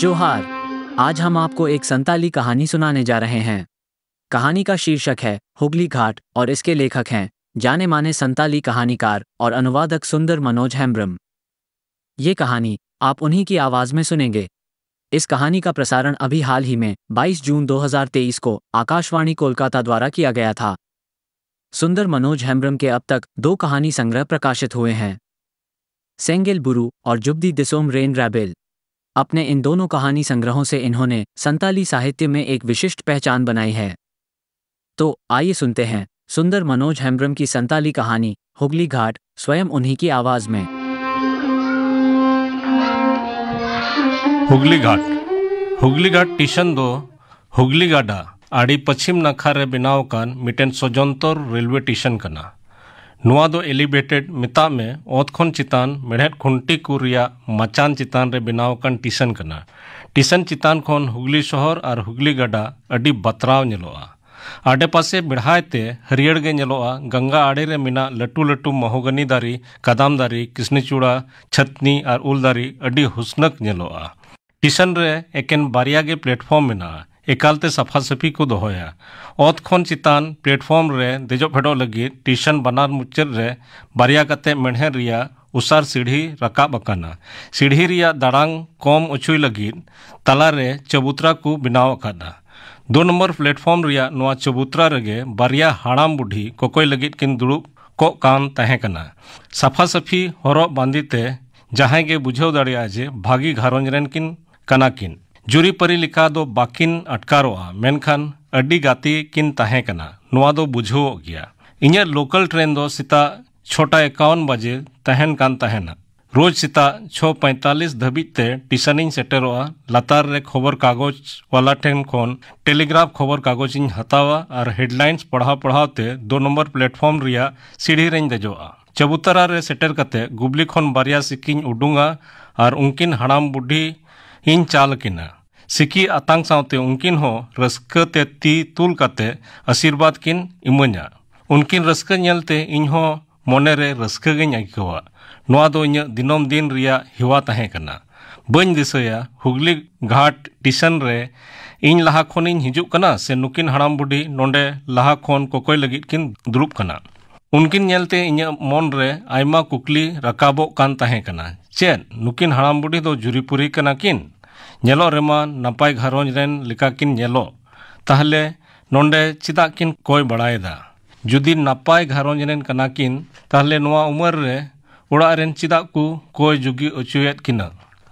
जोहार आज हम आपको एक संताली कहानी सुनाने जा रहे हैं कहानी का शीर्षक है हुगली घाट और इसके लेखक हैं जाने माने संताली कहानीकार और अनुवादक सुंदर मनोज हेम्ब्रम ये कहानी आप उन्हीं की आवाज़ में सुनेंगे इस कहानी का प्रसारण अभी हाल ही में 22 जून 2023 को आकाशवाणी कोलकाता द्वारा किया गया था सुंदर मनोज हेम्ब्रम के अब तक दो कहानी संग्रह प्रकाशित हुए हैं सेंगेल बुरु और जुबदी दिसोम रेन रैबेल अपने इन दोनों कहानी संग्रहों से इन्होंने संताली साहित्य में एक विशिष्ट पहचान बनाई है तो आइए सुनते हैं सुंदर मनोज हेम्ब्रम की संताली कहानी हुगली घाट स्वयं उन्हीं की आवाज में हुगली घाट हुगली घाट टीशन दो हुगली गाडा आड़ी पश्चिम नखारे रे कान मिटेन स्वजंतर रेलवे टीशन कना ᱱᱚᱣᱟ ᱫᱚ ᱮᱞᱤᱵᱷᱮᱴᱮᱰ ᱢᱮᱛᱟᱜ ᱢᱮ ᱚᱛ ᱠᱷᱚᱱ ᱪᱮᱛᱟᱱ ᱢᱮᱲᱦᱮᱫ ᱠᱷᱩᱱᱴᱤ ᱠᱚ ᱨᱮᱭᱟᱜ ᱢᱟᱪᱟᱱ ᱪᱮᱛᱟᱱ ᱨᱮ ᱵᱮᱱᱟᱣ ᱟᱠᱟᱱ ᱴᱤᱥᱚᱱ ᱠᱟᱱᱟ ᱴᱤᱥᱚᱱ ᱪᱮᱛᱟᱱ ᱠᱷᱚᱱ ᱦᱩᱜᱽᱞᱤ ᱥᱚᱦᱚᱨ ᱟᱨ ᱦᱩᱜᱽᱞᱤ ᱜᱟᱰᱟ ᱟᱹᱰᱤ ᱵᱟᱛᱨᱟᱣ ᱧᱮᱞᱚᱜᱼᱟ आडेपासे बेढ़ाते हरियर गे गंगा आड़े रे मेना लटू लटू महोगनी दारी कदम दारी किसनीचूड़ा छतनी और उल दारी अड़ी हुसनक नेलोआ टिशन रे एकेन बारिया गे प्लेटफॉर्म मेना ᱮᱠᱟᱞᱛᱮ ᱥᱟᱯᱷᱟ ᱥᱟᱹᱯᱷᱤ ᱠᱚ ᱫᱚᱦᱚᱭᱟ ᱚᱛ ᱠᱷᱚᱱ ᱪᱮᱛᱟᱱ ᱯᱞᱟᱴᱯᱷᱚᱨᱢ ᱨᱮ ᱫᱮᱡᱚᱜ ᱯᱷᱮᱰᱚᱜ ᱞᱟᱹᱜᱤᱫ ᱴᱤᱭᱩᱥᱚᱱ ᱵᱟᱱᱟᱨ ᱢᱩᱪᱟᱹᱫ ᱨᱮ ᱵᱟᱨᱭᱟ ᱠᱟᱛᱮ ᱢᱮᱬᱦᱮᱫ ᱨᱮᱭᱟᱜ ᱩᱥᱟᱨ ᱥᱤᱲᱦᱤ ᱨᱟᱠᱟᱵ ᱟᱠᱟᱱᱟ ᱥᱤᱲᱦᱤ ᱨᱮᱭᱟᱜ ᱫᱟᱲᱟᱝ ᱠᱚᱢ ᱚᱪᱚᱭ ᱞᱟᱹᱜᱤᱫ ᱛᱟᱞᱟᱨᱮ ᱪᱟᱵᱩᱛᱨᱟ ᱠᱚ ᱵᱮᱱᱟᱣ ᱟᱠᱟᱫᱟ दो नंबर प्लेटफॉर्म रिया नवा चबूतरा रगे बारिया हाड़ाम बुढ़ी कोकोय लगित किन दुड़ुब को कान तहें कना सफा सफी हरो बांदीते जहां के बुझे दाड़िया जे भागी घारोंज रन किन कना किन जुरी परी लिखा दो बाकिन अटकारोआ मेनखान अड़ी गाती किन तहेकना नुआ दो बुझो गया इंजर लोकल ट्रेन दो सिता छोटा एकावन बजे तहन कान तहना रोज सिता छो पैंतालीस धबी ते टीसनिंग सेटेरोआ लतार रे खबर कागज वाला ट्रेन खोन टेलीग्राफ खबर कागज इन हतावा और हेडलाइंस पढ़ा पढ़ाते दो नंबर प्लेटफॉर्म रिया सीढ़ी रेंज दजोआ चबूतरा रे सेटेर कते गुबली खोन बारिया सिकिंग उडुंगा और उनकिन हड़ाम बुढ़ी ᱤᱧ ᱪᱟᱞ ᱠᱤᱱᱟ ᱥᱤᱠᱤ ᱟᱛᱟᱝ ᱥᱟᱶᱛᱮ ᱩᱱᱠᱤᱱ ᱦᱚᱸ ᱨᱟᱹᱥᱠᱟᱹᱛᱮ ᱛᱤ ᱛᱩᱞ ᱠᱟᱛᱮ ᱟᱥᱤᱨᱵᱟᱫᱽ ᱠᱤᱱ ᱤᱢᱟᱹᱧᱟ ᱩᱱᱠᱤᱱ ᱨᱟᱹᱥᱠᱟᱹ ᱧᱮᱞᱛᱮ ᱤᱧᱦᱚᱸ ᱢᱚᱱᱮᱨᱮ ᱨᱟᱹᱥᱠᱟᱹ ᱜᱤᱧ ᱟᱹᱭᱠᱟᱹᱣᱟ ᱱᱚᱣᱟ ᱫᱚ ᱤᱧᱟᱹᱜ ᱫᱤᱱᱟᱹᱢ ᱫᱤᱱ ᱨᱮᱭᱟᱜ ᱦᱮᱣᱟ ᱛᱟᱦᱮᱸ ᱠᱟᱱᱟ ᱵᱟᱹᱧ ᱫᱤᱥᱟᱹᱭᱟ ᱦᱩᱜᱽᱞᱤ ᱜᱷᱟᱴ ᱴᱤᱥᱚᱱ ᱨᱮ ᱤᱧ ᱞᱟᱦᱟ ᱠᱷᱚᱱᱤᱧ ᱦᱤᱡᱩᱜ ᱠᱟᱱᱟ ᱥᱮ ᱱᱩᱠᱤᱱ ᱦᱟᱲᱟᱢ ᱵᱩᱰᱷᱤ ᱱᱚᱸᱰᱮ ᱞᱟᱦᱟ ᱠᱷᱚᱱ ᱠᱚᱠᱚᱭ ᱞᱟᱹᱜᱤᱫ ᱠᱤᱱ ᱫᱩᱲᱩᱵ ᱠᱟᱱᱟ ᱩᱱᱠᱤᱱ ᱧᱮᱞᱛᱮ ᱤᱧᱟᱹᱜ ᱢᱚᱱᱨᱮ ᱟᱭᱢᱟ ᱠᱩᱠᱞᱤ ᱨᱟᱠᱟᱵᱚᱜ ᱠᱟᱱ ᱛᱟᱦᱮᱸ ᱠᱟᱱᱟ ᱪᱮᱫ ᱱᱩᱠᱤᱱ ᱦᱟᱲᱟᱢ ᱵᱩᱰᱷᱤ ᱫᱚ ᱡᱩᱨᱤᱯᱩᱨᱤ ᱠᱟᱱᱟ ᱠᱤᱱ ᱧᱮᱞᱚᱜ ᱨᱮᱢᱟ ᱱᱟᱯᱟᱭ ᱜᱷᱟᱨᱚᱸᱡᱽ ᱨᱮᱱ ᱞᱮᱠᱟ ᱠᱤᱱ ᱧᱮᱞᱚᱜ ᱛᱟᱦᱞᱮ ᱱᱚᱸᱰᱮ ᱪᱮᱫᱟᱜ ᱠᱤᱱ ᱠᱚᱭ ᱵᱟᱲᱟᱭᱮᱫᱟ ᱡᱩᱫᱤ ᱱᱟᱯᱟᱭ ᱜᱷᱟᱨᱚᱸᱡᱽ ᱨᱮᱱ ᱠᱟᱱᱟ ᱠᱤᱱ ᱛᱟᱦᱞᱮ ᱱᱚᱣᱟ ᱩᱢᱟᱹᱨ ᱨᱮ ᱚᱲᱟᱜ ᱨᱮᱱ ᱪᱮᱫᱟᱜ ᱠᱚ ᱠᱚᱭ ᱡᱩᱜᱤ ᱚᱪᱚᱭᱮᱫ ᱠᱤᱱᱟ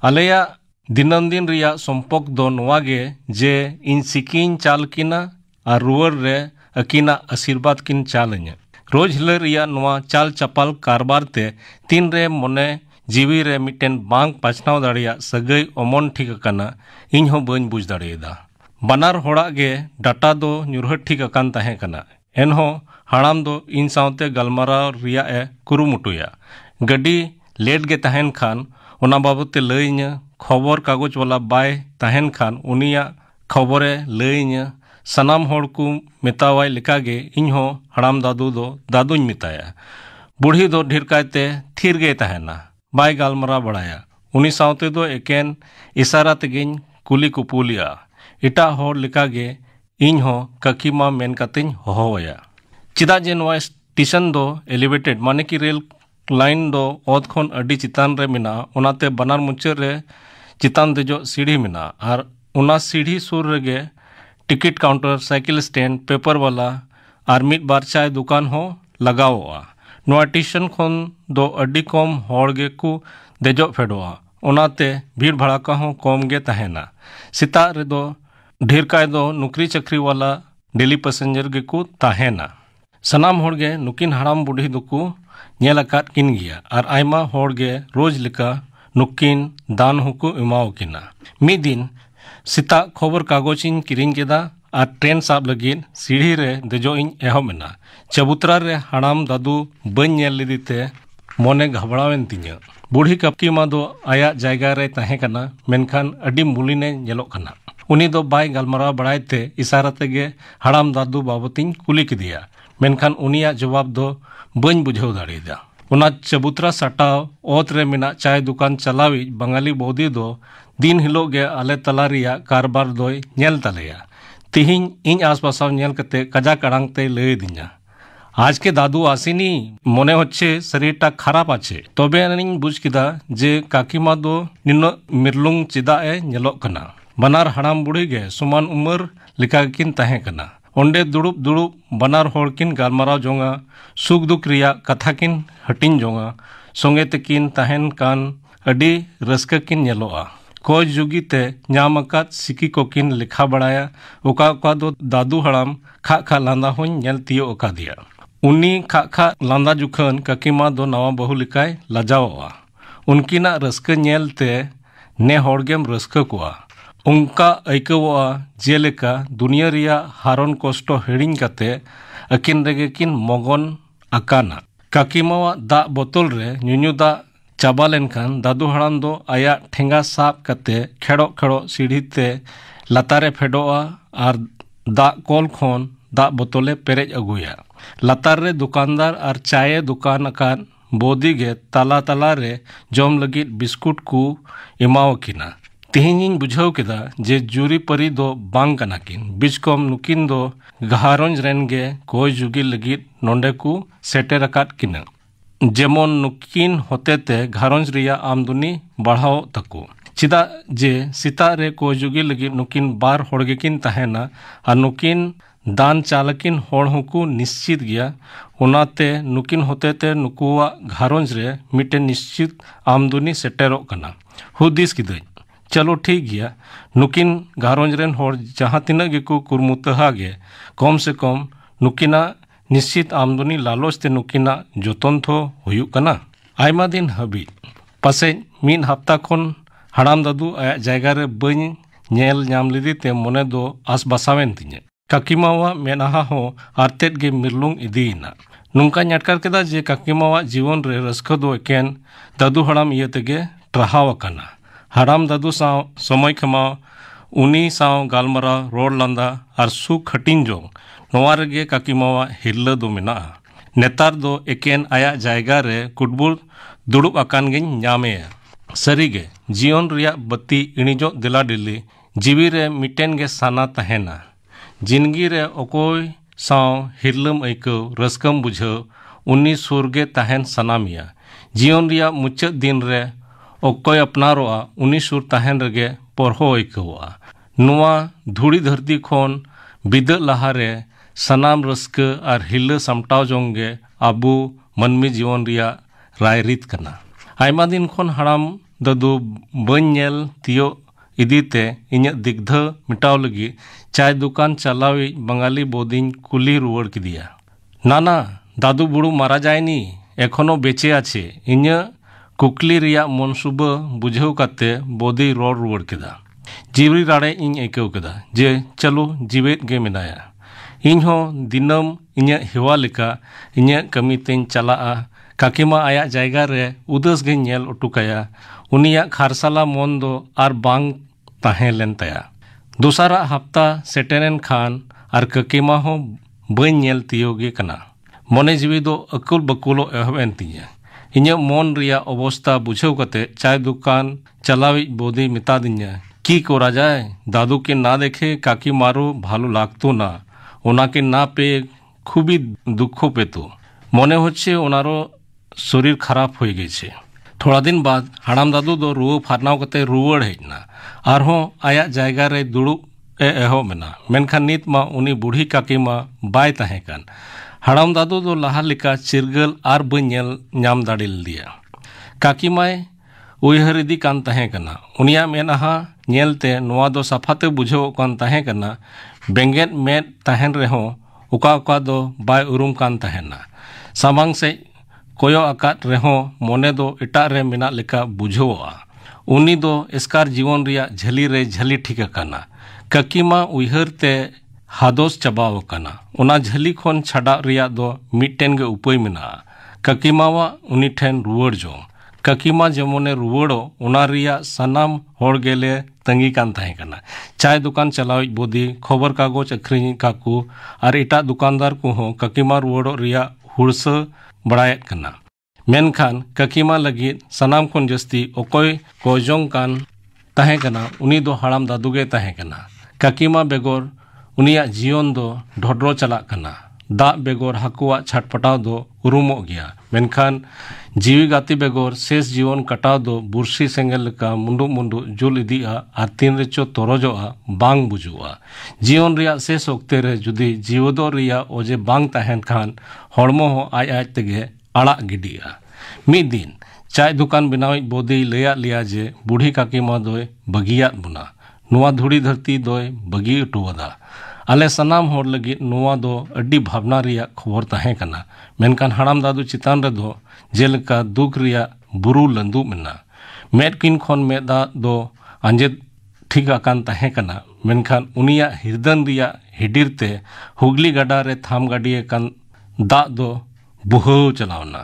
ᱟᱞᱮᱭᱟᱜ ᱫᱤᱱᱟᱹᱢ ᱫᱤᱱ ᱨᱮᱭᱟᱜ ᱥᱚᱢᱯᱚᱠ ᱫᱚ ᱱᱚᱣᱟ ᱜᱮ ᱡᱮ ᱤᱧ ᱥᱤᱠᱤᱧ ᱪᱟᱞ ᱠᱤᱱᱟ ᱟᱨ ᱨᱩᱣᱟᱹᱲ ᱨᱮ ᱟᱹᱠᱤᱱᱟᱜ ᱟᱥᱤᱨᱵᱟᱫᱽ ᱠᱤᱱ ᱪᱟᱞ ᱟᱹᱧᱟᱹ रोज हिल चाल चपाल कारबारते तीन रे मने जीवी रे मिटेन बांग पाचनाव दड़िया सगई ओमन ठीक अकना इनहो बन बुझ दड़ेदा बनार होड़ा गे डाटा दो नुरहट ठीक अकान तहे कना एनहो हाड़ाम दो इन सावते गलमारा रिया ए कुरुमुटुया गड़ी लेट गे तहेन खान उना बाबते लईन खबर कागज वाला बाय तहेन खान उनिया खबरे लईन ᱥᱟᱱᱟᱢ ᱦᱚᱲ ᱠᱚ ᱢᱮᱛᱟᱣᱟᱭ ᱞᱮᱠᱟᱜᱮ ᱤᱧᱦᱚᱸ ᱦᱟᱲᱟᱢ ᱫᱟᱫᱩ ᱫᱚ ᱫᱟᱫᱩᱧ ᱢᱮᱛᱟᱭᱟ ᱵᱩᱲᱦᱤ ᱫᱚ ᱰᱷᱮᱨ ᱠᱟᱭᱛᱮ ᱛᱷᱤᱨ ᱜᱮᱭ ᱛᱟᱦᱮᱱᱟ ᱵᱟᱭ ᱜᱟᱞᱢᱟᱨᱟᱣ ᱵᱟᱲᱟᱭᱟ ᱩᱱᱤ ᱥᱟᱶᱛᱮ ᱫᱚ ᱮᱠᱮᱱ ᱤᱥᱟᱨᱟ ᱛᱮᱜᱮᱧ ᱠᱩᱞᱤ ᱠᱩᱯᱩᱞᱤᱜᱼᱟ ᱮᱴᱟᱜ ᱦᱚᱲ ᱞᱮᱠᱟᱜᱮ ᱤᱧᱦᱚᱸ ᱠᱟᱠᱤᱢᱟ ᱢᱮᱱ ᱠᱟᱛᱮᱧ ᱦᱚᱦᱚᱣᱟᱭᱟ ᱪᱮᱫᱟᱜ ᱡᱮ ᱱᱚᱣᱟ ᱥᱴᱮᱥᱚᱱ ᱫᱚ ᱮᱞᱤᱵᱷᱮᱴᱮᱰ ᱢᱟᱱᱮ ᱠᱤ ᱨᱮᱹᱞ ᱞᱟᱭᱤᱱ ᱫᱚ ᱚᱛ ᱠᱷᱚᱱ ᱟᱹᱰᱤ ᱪᱮᱛᱟᱱ ᱨᱮ ᱢᱮᱱᱟᱜᱼᱟ ᱚᱱᱟᱛᱮ ᱵᱟᱱᱟᱨ ᱢᱩᱪᱟᱹᱫ ᱨᱮ ᱪᱮᱛᱟᱱ ᱫᱮᱡᱚᱜ ᱥᱤᱲᱤ ᱢᱮᱱᱟᱜᱼᱟ ᱟᱨ ᱚᱱᱟ ᱥᱤᱲᱤ ᱥᱩᱨ ᱨᱮᱜᱮ ticket counter cycle stand paper वाला और मिट बार चाय दुकान हो लगा हुआ नवा टीशन खन दो अड़ी कम होड़गे को देजो फेडवा उनाते भीड़ भड़ाका हो कम गे तहना सितार रे दो ढेर काय दो नौकरी चक्री वाला डेली पैसेंजर गे को तहना सनाम होड़गे नुकिन हड़ाम बुढ़ी दुकु नेल अकाद किन गिया और आयमा होड़गे रोज लिका नुकिन दान हुकु इमाओ किना मी दिन ᱥᱮᱛᱟᱜ ᱠᱷᱚᱵᱚᱨ ᱠᱟᱜᱚᱡᱽ ᱤᱧ ᱠᱤᱨᱤᱧ ᱠᱮᱫᱟ ᱟᱨ ᱴᱨᱮᱱ ᱥᱟᱵ ᱞᱟᱹᱜᱤᱫ ᱥᱤᱲᱤ ᱨᱮ ᱫᱮᱡᱚᱜ ᱤᱧ ᱮᱦᱚᱵ ᱮᱱᱟ ᱪᱟᱵᱩᱛᱨᱟ ᱨᱮ ᱦᱟᱲᱟᱢ ᱫᱟᱫᱩ ᱵᱟᱹᱧ ᱧᱮᱞ ᱞᱮᱫᱮᱛᱮ ᱢᱚᱱᱮ ᱜᱷᱟᱵᱲᱟᱣᱮᱱ ᱛᱤᱧᱟᱹ ᱵᱩᱲᱦᱤ ᱠᱟᱯᱠᱤᱢᱟ ᱫᱚ ᱟᱭᱟᱜ ᱡᱟᱭᱜᱟ ᱨᱮᱭ ᱛᱟᱦᱮᱸ ᱠᱟᱱᱟ ᱢᱮᱱᱠᱷᱟᱱ ᱟᱹᱰᱤ ᱢᱩᱞᱤᱱᱮ ᱧᱮᱞᱚᱜ ᱠᱟᱱᱟ ᱩᱱᱤ ᱫᱚ ᱵᱟᱭ ᱜᱟᱞᱢᱟᱨᱟᱣ ᱵᱟᱲᱟᱭᱛᱮ ᱤᱥᱟᱨᱟ ᱛᱮᱜᱮ ᱦᱟᱲᱟᱢ ᱫᱟᱫᱩ ᱵᱟᱵᱚᱛᱤᱧ ᱠᱩᱞᱤ ᱠᱮᱫᱮᱭᱟ ᱢᱮᱱᱠᱷᱟᱱ ᱩᱱᱤᱭᱟᱜ ᱡᱚᱵᱟᱵ ᱫᱚ ᱵᱟᱹᱧ ᱵᱩᱡᱷᱟᱹᱣ ᱫᱟᱲᱮᱭᱟᱫᱟ ᱚᱱᱟ ᱪᱟᱵᱩᱛᱨᱟ ᱥᱟᱴᱟᱣ ᱚᱛ ᱨᱮ ᱢᱮᱱᱟᱜ ᱪᱟᱭ ᱫᱩᱠᱟᱱ ᱪᱟᱞᱟᱣᱤᱡ ᱵᱟᱝᱟᱞᱤ ᱵᱚᱫᱤ ᱫᱚ दिन हिलोग आले तला कारबार दल तलया तिहन इन आसपासवेल कजाक आड़ते आज के दादू आसिनी मन हे शरीर टा खराब आचे तब बुझ किया जे काकीमा दो नीनो मिरलुंग चेलोगना बनार हड़म बुढ़ी गे समान उमर कि ओडे दुड़ दुड़ बनार होकिन गलमाराव जोंगा सुख दुख रिया कथा किन हटिंग जोंगा संगे तक तहन कान अडी रस्कन कोजुगी ते न्यामका सिकी कोकिन लिखा बढ़ाया उका उका दो दादू हड़ाम खा खा लांदा हुन यल तियो उका दिया उन्नी खा खा लांदा जुखन ककीमा दो नवा बहु लिखाए लजावा उनकी ना रसक नेल ने होड़गेम रसक कुआ उनका ऐकवा जेलेका दुनिया रिया हारन कोस्टो हेडिंग कते अकिन रेगेकिन मगन अकाना ककीमा दा बोतल रे न्यूनु दा चाबा लेखान दादू हड़ाम आया ठेगा साब कते खेड़ खेड़ सीढ़ी ते लतारे फेडोआ और दा कल खन दा बोतले पेरेज अगुया लतारे दुकानदार और चाये दुकान अकान बोदीगे तला तलारे जम लगी बिस्कुट को इमाकना तेहेज बुझे जे जुरी परी दो बांग कना नुकिन दो गहारंज रेनगे कोई जुगी लगी नोंडे को सेटेर अकाद किना जेमन नुकिन हतेते गारंज रिया आमदनी बढ़ाओ तकु चिदा जे सीता रे को जुगी लगी नुकिन बार होड़गे किन तहना आ नुकिन दान चालकिन होड़ हुकु निश्चित गया उनाते नुकिन हतेते नुकुआ गारंज रे मिटे निश्चित आमदनी सेटेरो कना हुदिस किदै चलो ठीक गया नुकिन गारंज रेन होड़ जहां तिना गे को कुरमुतहा गे कम से कम नुकिना निश्चित आमदनी लालच से जतन तो आमा दिन हबीज पास मिन हफ्ता खन हड़ाम दादू आय जैगारे बेलाम लीदे मन दो आस बासावन तीजे कमावा मेदहाद के मिरलूंग इदीना नौकान अटकार के जे कमावा जीवन रे रस्क दो एकेन दादू हड़ाम इतने ट्रहावना हड़ाम दादू सा समय खमा उन गलमारा रोड लंदा और सुख हटिंग जो ᱱᱚᱣᱟ ᱨᱮᱜᱮ ᱠᱟᱠᱤᱢᱟᱣᱟᱜ ᱦᱤᱨᱞᱟᱹ ᱫᱚ ᱢᱮᱱᱟᱜᱼᱟ ᱱᱮᱛᱟᱨ ᱫᱚ ᱮᱠᱮᱱ ᱟᱭᱟᱜ ᱡᱟᱭᱜᱟ ᱨᱮ ᱠᱩᱴᱵᱩᱞ ᱫᱩᱲᱩᱵ ᱟᱠᱟᱱ ᱜᱤᱧ ᱧᱟᱢᱮᱭᱟ ᱥᱟᱹᱨᱤᱜᱮ ᱡᱤᱭᱚᱱ ᱨᱮᱭᱟᱜ ᱵᱟᱹᱛᱤ ᱤᱬᱤᱡᱚᱜ ᱫᱮᱞᱟᱰᱮᱞᱤ ᱡᱤᱣᱤ ᱨᱮ ᱢᱤᱫᱴᱮᱱ ᱜᱮ ᱥᱟᱱᱟ ᱛᱟᱦᱮᱱᱟ ᱡᱤᱱᱜᱤ ᱨᱮ ᱚᱠᱚᱭ ᱥᱟᱶ ᱦᱤᱨᱞᱟᱹᱢ ᱟᱹᱭᱠᱟᱹᱣ ᱨᱟᱹᱥᱠᱟᱹᱢ ᱵᱩᱡᱷᱟᱹᱣ ᱩᱱᱤ ᱥᱩᱨ ᱜᱮ ᱛᱟᱦᱮᱱ ᱥᱟᱱᱟ ᱢᱮᱭᱟ ᱡᱤᱭᱚᱱ ᱨᱮᱭᱟᱜ ᱢᱩᱪᱟᱹᱫ ᱫᱤᱱ ᱨᱮ ᱚᱠᱚᱭ ᱟᱯᱱᱟᱨᱚᱜᱼᱟ ᱩᱱᱤ ᱥᱩᱨ ᱛᱟᱦᱮᱱ ᱨᱮᱜᱮ ᱯᱚᱨᱦᱚ ᱟᱹᱭᱠᱟᱹᱣᱚᱜᱼᱟ ᱱᱚᱣᱟ ᱫᱷᱩᱲᱤ ᱫᱷᱟᱹᱨᱛᱤ ᱠᱷᱚᱱ ᱵᱤᱫᱟᱹᱜ ᱞᱟᱦᱟᱨᱮ ᱥᱟᱱᱟᱢ ᱨᱟᱹᱥᱠᱟᱹ ᱟᱨ ᱦᱤᱞᱟᱹ ᱥᱟᱢᱴᱟᱣ ᱡᱚᱝ ᱜᱮ ᱟᱵᱚ ᱢᱟᱹᱱᱢᱤ ᱡᱤᱭᱚᱱ ᱨᱮᱭᱟᱜ ᱨᱟᱭᱨᱤᱛ ᱠᱟᱱᱟ ᱟᱭᱢᱟ ᱫᱤᱱ ᱠᱷᱚᱱ ᱦᱟᱲᱟᱢ ᱫᱟᱫᱩ ᱵᱟᱹᱧ ᱧᱮᱞ ᱛᱤᱭᱳᱜ ᱤᱫᱤᱛᱮ ᱤᱧᱟᱹᱜ ᱫᱤᱜᱫᱷᱟᱹ ᱢᱮᱴᱟᱣ ᱞᱟᱹᱜᱤᱫ ᱪᱟᱭ ᱫᱚᱠᱟᱱ ᱪᱟᱞᱟᱣᱤᱡ ᱵᱟᱝᱟᱞᱤ ᱵᱳᱫᱤᱧ ᱠᱩᱞᱤ ᱨᱩᱣᱟᱹᱲ ᱠᱮᱫᱮᱭᱟ ᱱᱟᱱᱟ ᱫᱟᱫᱩ ᱵᱩᱲᱩ ᱢᱟᱨᱟ ᱡᱟᱭᱱᱤ ᱮᱠᱷᱚᱱᱚ ᱵᱮঁচᱮ ᱟᱪᱷᱮ ᱤᱧᱟᱹᱜ ᱠᱩᱠᱞᱤ ᱨᱮᱭᱟᱜ ᱢᱚᱱᱥᱩᱵᱟᱹ ᱵᱩᱡᱷᱟᱹᱣ ᱠᱟᱛᱮ ᱵᱳᱫᱤᱭ ᱨᱚᱲ ᱨᱩᱣᱟᱹᱲ ᱠᱮᱫᱟ ᱡᱤᱣᱤ ᱨᱟᱲᱮᱡ ᱤᱧ ᱟᱹᱭᱠᱟᱹᱣ ᱠᱮᱫᱟ ᱡᱮ ᱪᱚᱞᱚ ᱡᱤᱣᱮᱫ ᱜᱮ ᱢᱮᱱᱟᱭᱟ ᱤᱧᱦᱚᱸ ᱫᱤᱱᱟᱹᱢ ᱤᱧᱟᱹᱜ ᱦᱮᱣᱟ ᱞᱮᱠᱟ ᱤᱧᱟᱹᱜ ᱠᱟᱹᱢᱤᱛᱮᱧ ᱪᱟᱞᱟᱜᱼᱟ ᱠᱟᱠᱤᱢᱟ ᱟᱭᱟᱜ ᱡᱟᱭᱜᱟ ᱨᱮ ᱩᱫᱟᱹᱥ ᱜᱮᱧ ᱧᱮᱞ ᱚᱴᱚᱠᱟᱭᱟ ᱩᱱᱤᱭᱟᱜ ᱠᱷᱟᱨᱥᱟᱞᱟ ᱢᱚᱱ ᱫᱚ ᱟᱨ ᱵᱟᱝ ᱛᱟᱦᱮᱸ ᱞᱮᱱ ᱛᱟᱭᱟ ᱫᱚᱥᱟᱨᱟᱜ ᱦᱟᱯᱛᱟ ᱥᱮᱴᱮᱨᱮᱱ ᱠᱷᱟᱱ ᱟᱨ ᱠᱟᱠᱤᱢᱟ ᱦᱚᱸ ᱵᱟᱹᱧ ᱧᱮᱞ ᱛᱤᱭᱳᱜᱮ ᱠᱟᱱᱟ ᱢᱚᱱᱮ ᱡᱤᱣᱤ ᱫᱚ ᱟᱹᱠᱩᱞ ᱵᱟᱹᱠᱩᱞᱚᱜ ᱮᱦᱚᱵ ᱮᱱ ᱛᱤᱧᱟᱹ ᱤᱧᱟᱹᱜ ᱢᱚᱱ ᱨᱮᱭᱟᱜ ᱚᱵᱚᱥᱛᱟ ᱵᱩᱡᱷᱟᱹᱣ ᱠᱟᱛᱮ ᱪᱟᱭ ᱫᱚᱠᱟᱱ ᱪᱟᱞᱟᱣᱤᱡ ᱵᱳᱫᱤ ᱢᱮᱛᱟ ᱫᱤᱧᱟ कि को राजा है दादू के ना देखे काकी मारो भालू लागतो ना ওনাকে না পেয়ে খুবই দুঃখ পেত মনে হচ্ছে ওনারও শরীর খারাপ হয়ে গেছে थोड़ा दिन बाद हड़ाम दादू दो रुआ फारनाव कते रुआड़ हेजना आरहों आया जायगा रे दुड़ुब ए एहोबना मेनखान नित मा उनी बूढ़ी काकी मा बाय तहें कान हड़ाम दादू दो लाहा लेका चिरगल आर बल नाम दाड़े लिया काकी माए उयहर इदी कान तहें कना उनिया मेनहा नेलते नोआ दो साफाते बुझो कान तहें कना ᱵᱮᱸᱜᱮᱫ ᱢᱮᱫ ᱛᱟᱦᱮᱱ ᱨᱮᱦᱚᱸ ᱚᱠᱟ ᱚᱠᱟ ᱫᱚ ᱵᱟᱭ ᱩᱨᱩᱢ ᱠᱟᱱ ᱛᱟᱦᱮᱱᱟ ᱥᱟᱢᱟᱝ ᱥᱮᱡ ᱠᱚᱭᱚᱜ ᱟᱠᱟᱫ ᱨᱮᱦᱚᱸ ᱢᱚᱱᱮ ᱫᱚ ᱮᱴᱟᱜ ᱨᱮ ᱢᱮᱱᱟᱜ ᱞᱮᱠᱟ ᱵᱩᱡᱷᱟᱹᱣᱚᱜᱼᱟ ᱩᱱᱤ ᱫᱚ ᱮᱥᱠᱟᱨ ᱡᱤᱵᱚᱱ ᱨᱮᱭᱟᱜ ᱡᱷᱟᱹᱞᱤ ᱨᱮ ᱡᱷᱟᱹᱞᱤ ᱴᱷᱤᱠ ᱟᱠᱟᱱᱟ ᱠᱟᱹᱠᱤᱢᱟ ᱩᱭᱦᱟᱹᱨ ᱛᱮ ᱦᱟᱫᱚᱥ ᱪᱟᱵᱟᱣ ᱟᱠᱟᱱᱟ ᱚᱱᱟ ᱡᱷᱟᱹᱞᱤ ᱠᱷᱚᱱ ᱪᱷᱟᱰᱟᱜ ᱨᱮᱭᱟᱜ ᱫᱚ ᱢᱤᱫᱴᱮᱱ ᱜᱮ ᱩᱯᱟᱹᱭ ᱢᱮᱱᱟᱜᱼᱟ ᱠᱟᱹᱠᱤᱢᱟᱣᱟᱜ ᱩᱱᱤ ᱴᱷᱮᱱ ᱨᱩᱣᱟᱹᱲ ᱡᱚᱝ ककीमा जमोने रुवड़ो उनारिया सनाम होड़ तंगी कान थाए करना चाय दुकान चलाव बोदी खबर कागज अखरी काकू और इटा दुकानदार को हो ककीमा रुवड़ो रिया हुड़स मेनखान ककीमा लगे सनाम खुन जस्ती ओकोई कोजों कान तहे हड़ाम दादूगे तहे करना ककीमा बेगोर उनिया जीवन दो ढोड़ो चला दा बेगोर हकुआ छटपटाव दो उरुमो गया मेनखान जीवी गति बेगर शेष जीवन काटा दो बुरशी सेगेल मुंड मुंडू मुंडू जुल और तीन रेचो तरजा बांग बुजुआ जीवन शेष वक्त जुदी जीवद ओजे बांग तहन खान हम आज आज तगे आड़ गिडा मीदिन चाय दुकान बनाव बोदी लिया लिया जे बुढ़ी काकीमा दो बगियाद बुना धुड़ी धरती दो बगी उठोदा ᱟᱞᱮ ᱥᱟᱱᱟᱢ ᱦᱚᱲ ᱞᱟᱹᱜᱤᱫ ᱱᱚᱣᱟ ᱫᱚ ᱟᱹᱰᱤ ᱵᱷᱟᱵᱽᱱᱟ ᱨᱮᱭᱟᱜ ᱠᱷᱚᱵᱚᱨ ᱛᱟᱦᱮᱸ ᱠᱟᱱᱟ ᱢᱮᱱᱠᱷᱟᱱ ᱦᱟᱲᱟᱢ ᱫᱟᱫᱩ ᱪᱮᱛᱟᱱ ᱨᱮᱫᱚ ᱡᱮᱞᱮᱠᱟ ᱫᱩᱠ ᱨᱮᱭᱟᱜ ᱵᱩᱨᱩ ᱞᱟᱸᱫᱩᱜ ᱢᱮᱱᱟᱜᱼᱟ ᱢᱮᱫᱠᱤᱱ ᱠᱷᱚᱱ ᱢᱮᱫᱟᱜ ᱫᱚ ᱟᱸᱡᱮᱫ ᱴᱷᱤᱠ ᱟᱠᱟᱱ ᱛᱟᱦᱮᱸ ᱠᱟᱱᱟ ᱢᱮᱱᱠᱷᱟᱱ ᱩᱱᱤᱭᱟᱜ ᱦᱤᱨᱫᱟᱹᱱ ᱨᱮᱭᱟᱜ ᱦᱤᱰᱤᱨᱛᱮ ᱦᱩᱜᱽᱞᱤ ᱜᱟᱰᱟ ᱨᱮ ᱛᱷᱟᱢ ᱜᱟᱹᱰᱤᱭᱟᱠᱟᱱ ᱫᱟᱜ ᱫᱚ ᱵᱩᱦᱟᱹᱣ ᱪᱟᱞᱟᱣᱱᱟ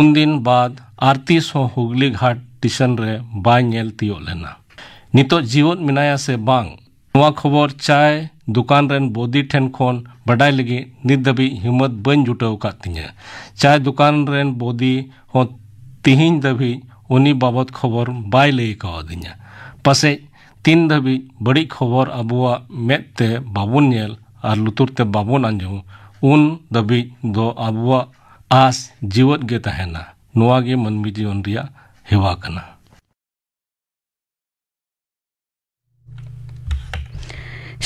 ᱩᱱᱫᱤᱱ ᱵᱟᱫ ᱟᱨ ᱛᱤᱥ ᱦᱚᱸ ᱦᱩᱜᱽᱞᱤ ᱜᱷᱟᱴ ᱴᱤᱥᱚᱱ ᱨᱮ ᱵᱟᱭ ᱧᱮᱞ ᱛᱤᱭᱳᱜ ᱞᱮᱱᱟ ᱱᱤᱛᱚᱜ ᱡᱤᱣᱮᱫ ᱢᱮᱱᱟᱭᱟ ᱥᱮ ᱵᱟᱝ ᱱᱚᱣᱟ ᱠᱷᱚᱵᱚᱨ ᱪᱟᱭ दुकान रेन बोदी ठेन खोन बड़ा लगे नित दबी हिम्मत बन जुटव कतीजे चाहे दुकान रेन बोदी हो तीहन दबी उनी बाबत खबर बाय लैदी पसे तीन दबी बड़ी खबर अबुआ मेदते बाबन और लुतुर ते बाबन आंजू उन दबी दो अबुआ आस जीवत गे तहना नुआगे मनमी जीवन रिया हेवा करना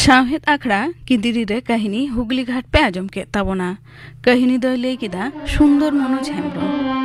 ᱥᱟᱶᱦᱮᱫ ᱟᱠᱷᱲᱟ ᱠᱤᱸᱫᱤᱨᱤ ᱨᱮ ᱠᱟᱹᱦᱱᱤ ᱦᱩᱜᱽᱞᱤ ᱜᱷᱟᱴ ᱯᱮ ᱟᱸᱡᱚᱢ ᱠᱮᱫ ᱛᱟᱵᱚᱱᱟ ᱠᱟᱹᱦᱱᱤ ᱫᱚᱭ ᱞᱟᱹᱭ ᱠᱮᱫᱟ ᱥᱩᱱᱫᱚᱨ ᱢᱚᱱᱳᱡ ᱦᱮᱢᱵᱨᱚᱢ